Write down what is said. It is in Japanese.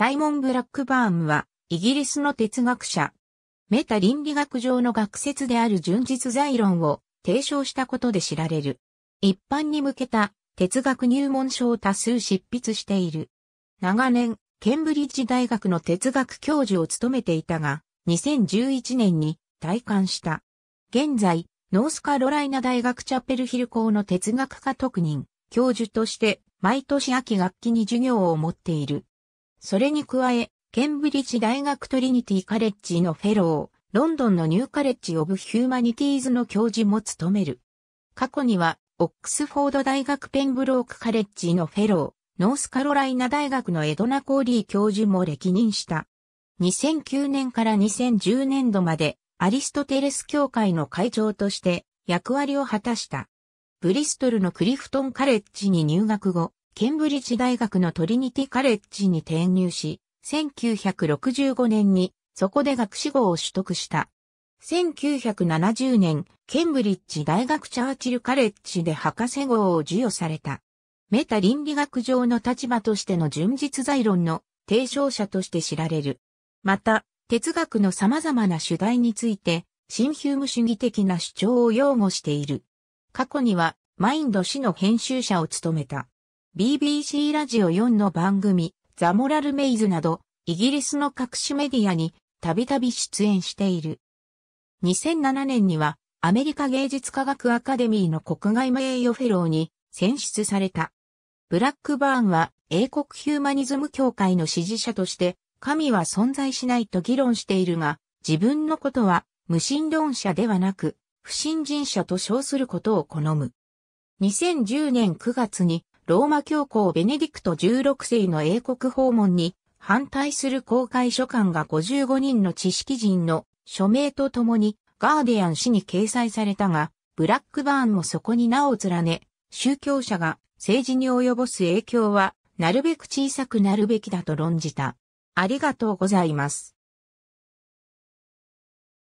サイモン・ブラックバーンは、イギリスの哲学者。メタ倫理学上の学説である純実在論を提唱したことで知られる。一般に向けた哲学入門書を多数執筆している。長年、ケンブリッジ大学の哲学教授を務めていたが、2011年に退官した。現在、ノースカロライナ大学チャペルヒル校の哲学科特任、教授として、毎年秋学期に授業を持っている。それに加え、ケンブリッジ大学トリニティカレッジのフェロー、ロンドンのニューカレッジ・オブ・ヒューマニティーズの教授も務める。過去には、オックスフォード大学ペンブロークカレッジのフェロー、ノースカロライナ大学のエドナ・コーリー教授も歴任した。2009年から2010年度まで、アリストテレス協会の会長として役割を果たした。ブリストルのクリフトンカレッジに入学後、ケンブリッジ大学のトリニティカレッジに転入し、1965年にそこで学士号を取得した。1970年、ケンブリッジ大学チャーチルカレッジで博士号を授与された。メタ倫理学上の立場としての純実在論の提唱者として知られる。また、哲学の様々な主題について、シンヒューム主義的な主張を擁護している。過去には、マインド氏の編集者を務めた。BBC ラジオ4の番組、ザ・モラル・メイズなど、イギリスの各種メディアにたびたび出演している。2007年には、アメリカ芸術科学アカデミーの国外名誉フェローに選出された。ブラックバーンは英国ヒューマニズム協会の支持者として、神は存在しないと議論しているが、自分のことは無神論者ではなく、不信心者と称することを好む。2010年9月にローマ教皇ベネディクト16世の英国訪問に反対する公開書簡が55人の知識人の署名とともにガーディアン氏に掲載されたが、ブラックバーンもそこに名を連ね、宗教者が政治に及ぼす影響はなるべく小さくなるべきだと論じた。ありがとうございます。